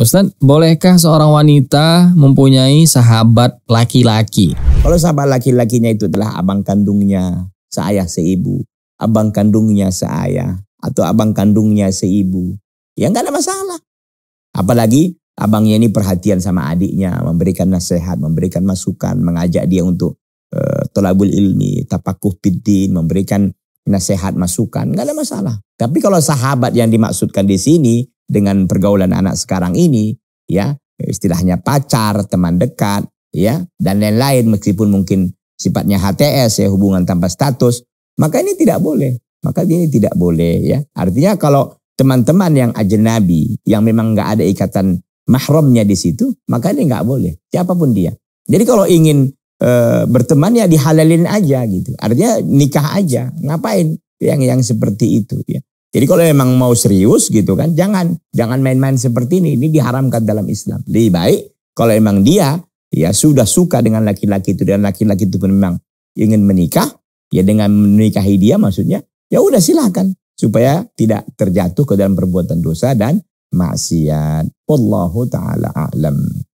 Ustaz, bolehkah seorang wanita mempunyai sahabat laki-laki? Kalau sahabat laki-lakinya itu adalah abang kandungnya, seayah seibu. Abang kandungnya seayah atau abang kandungnya seibu. Ya nggak ada masalah. Apalagi abangnya ini perhatian sama adiknya, memberikan nasihat, memberikan masukan, mengajak dia untuk uh, tolabul ilmi, tapakuh bidin, memberikan nasihat, masukan. Nggak ada masalah. Tapi kalau sahabat yang dimaksudkan di sini dengan pergaulan anak sekarang ini, ya istilahnya pacar, teman dekat, ya dan lain-lain meskipun mungkin sifatnya HTS ya hubungan tanpa status, maka ini tidak boleh. Maka ini tidak boleh ya. Artinya kalau teman-teman yang nabi yang memang nggak ada ikatan mahramnya di situ, maka ini nggak boleh. Siapapun dia. Jadi kalau ingin e, berteman ya dihalalin aja gitu. Artinya nikah aja. Ngapain yang yang seperti itu ya. Jadi kalau memang mau serius gitu kan, jangan jangan main-main seperti ini. Ini diharamkan dalam Islam. Lebih baik kalau memang dia ya sudah suka dengan laki-laki itu dan laki-laki itu pun memang ingin menikah, ya dengan menikahi dia maksudnya, ya udah silahkan supaya tidak terjatuh ke dalam perbuatan dosa dan maksiat. Wallahu taala a'lam.